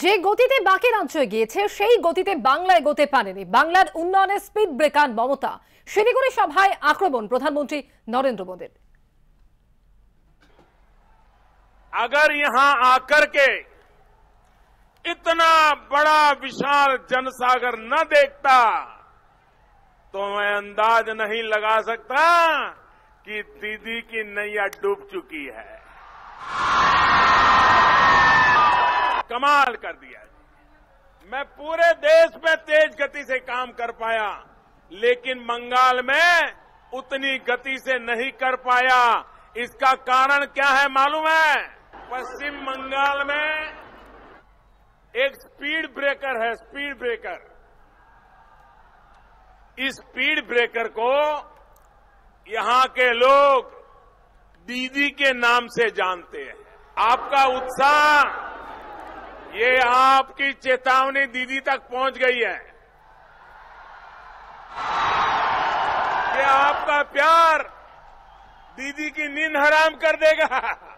যে গতিতে বাকি রাজ্য গিয়েছে সেই গতিতে বাংলায় এগোতে পারেনি বাংলার উন্নয়নে স্পিড ব্রেকার মমতা শিলিগুড়ি সভায় আক্রমণ প্রধানমন্ত্রী নরেন্দ্র মোদীর আগর ইহা आकर কে ইতনা বড়া বিশাল জনসাগর না দেখতা তো আন্দাজ अंदाज नहीं সকতা কি দিদি কি নৈয়া ডুব চুকি হ্যা कमाल कर दिया मैं पूरे देश में तेज गति से काम कर पाया लेकिन बंगाल में उतनी गति से नहीं कर पाया इसका कारण क्या है मालूम है पश्चिम बंगाल में एक स्पीड ब्रेकर है स्पीड ब्रेकर इस स्पीड ब्रेकर को यहां के लोग दीदी के नाम से जानते हैं आपका उत्साह ये आपकी चेतावनी दीदी तक पहुंच गई है ये आपका प्यार दीदी की नींद हराम कर देगा